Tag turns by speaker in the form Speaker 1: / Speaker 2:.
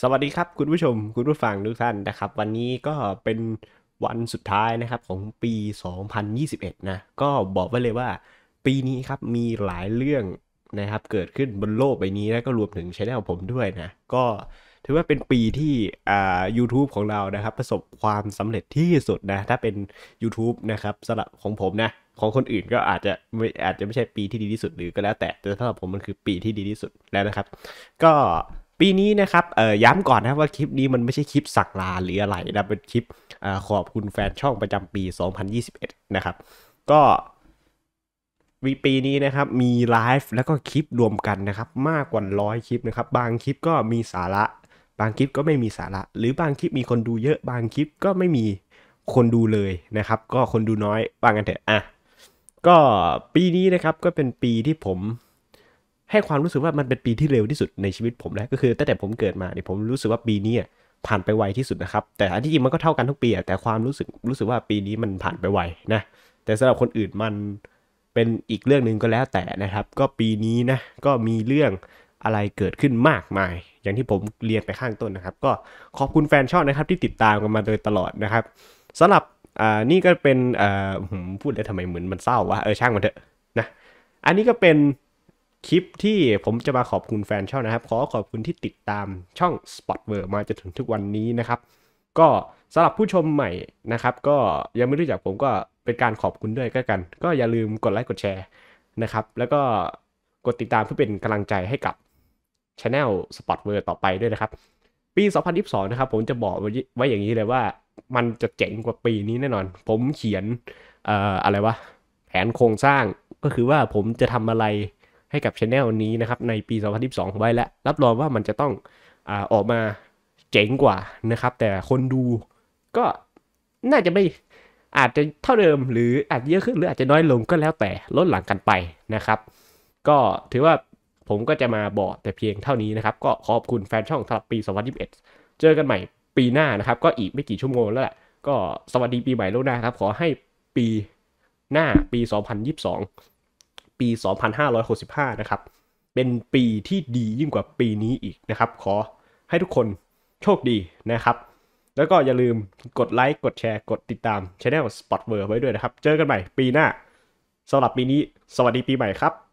Speaker 1: สวัสดีครับคุณผู้ชม คุณผู้ฟังทุกท่านนะครับ วันนี้ก็เป็นวันสุดท้ายนะครับของปี 2021นะก็บอกไว้เลยว่า ปีนี้ครับมีหลายเรื่องนะครับ เกิดขึ้นบนโลกใบนี้แล้วก็รวมถึงช anel ผมด้วยนะ ก็ถือว่าเป็นปีที่อ่า YouTube ของเรานะครับประสบความสำเร็จที่สุดนะถ้าเป็น YouTube นะครับสำหรับของผมนะของคนอื่นก็อาจจะไม่อาจจะไม่ใช่ปีที่ดีที่สุดหรือก็แล้วแต่แต่สำหรับผมมันคือปีที่ดีที่สุดแล้วนะครับ ก็ปีนี้นะครับย้ำก่อนนะว่าคลิปนี้มันไม่ใช่คลิปสักลาหรืออะไรนะ เป็นคลิปขอบคุณแฟนช่องประจำปี2021นะครับ ก็วีปีนี้นะครับ มีไลฟ์แล้วก็คลิปรวมกันนะครับมากกว่าร้อยคลิปนะครับ บางคลิปก็มีสาระ บางคลิปก็ไม่มีสาระ หรือบางคลิปมีคนดูเยอะ บางคลิปก็ไม่มีคนดูเลยนะครับ ก็คนดูน้อยบางกันเถอะอ่ะ ก็ปีนี้นะครับก็เป็นปีที่ผมให้ความรู้สึกว่ามันเป็นปีที่เร็วที่สุดในชีวิตผมแล้วก็คือตั้งแต่ผมเกิดมาเนี่ยผมรู้สึกว่าปีนี้ผ่านไปไวที่สุดนะครับแต่อันที่จริงมันก็เท่ากันทุกปีแต่ความรู้สึกรู้สึกว่าปีนี้มันผ่านไปไวนะ แต่สำหรับคนอื่นมันเป็นอีกเรื่องหนึ่งก็แล้ว แต่นะครับ ก็ปีนี้นะก็มีเรื่องอะไรเกิดขึ้นมากมายอย่างที่ผมเรียนไปข้างต้นนะครับ ก็ขอบคุณแฟนช่องนะครับที่ติดตามกันมาโดยตลอดนะครับสำหรับอ่านี่ก็เป็นอ่าพูดแล้วทำไมเหมือนมันเศร้าวะเออช่างมันเถอะนะอันนี้ก็เป็นคลิปที่ผมจะมาขอบคุณแฟนช่องนะครับ ขอขอบคุณที่ติดตามช่อง Spot w o r มาจนถึงทุกวันนี้นะครับ ก็สำหรับผู้ชมใหม่นะครับ ก็ยังไม่รู้จักผมก็เป็นการขอบคุณด้วยก็กัน ก็อย่าลืมกดไลค์กดแชร์นะครับแล้วก็กดติดตามเพื่อเป็นกำลังใจให้กับช a n e l Spot w o r ต่อไปด้วยนะครับ ปี 2022นะครับผมจะบอกไว้อย่างนี้เลยว่ามันจะเจ๋งกว่าปีนี้แน่นอน ผมเขียนออะไรวะแผนโครงสร้างก็คือว่าผมจะทำอะไรให้กับช anel นี้นะครับในปี 2022 ไว้และรับรองว่ามันจะต้องอออกมาเจ๋งกว่านะครับแต่คนดูก็น่าจะไม่อาจจะเท่าเดิม หรืออาจเยอะขึ้น หรืออาจจะน้อยลงก็แล้วแต่ลดหลังกันไปนะครับก็ถือว่าผมก็จะมาบอกแต่เพียงเท่านี้นะครับ ก็ขอบคุณแฟนช่องสำหรับปี 2021 เจอกันใหม่ปีหน้านะครับ ก็อีกไม่กี่ชั่วโมงแล้วแหละก็สวัสดีปีใหม่ล่วงหน้าครับขอให้ปีหน้าปี 2022ปี 2565 นะครับ เป็นปีที่ดียิ่งกว่าปีนี้อีกนะครับ ขอให้ทุกคนโชคดีนะครับ แล้วก็อย่าลืมกดไลค์ กดแชร์ กดติดตามช anel Spot w o r ไว้ด้วยนะครับ เจอกันใหม่ปีหน้าสำหรับปีนี้ สวัสดีปีใหม่ครับ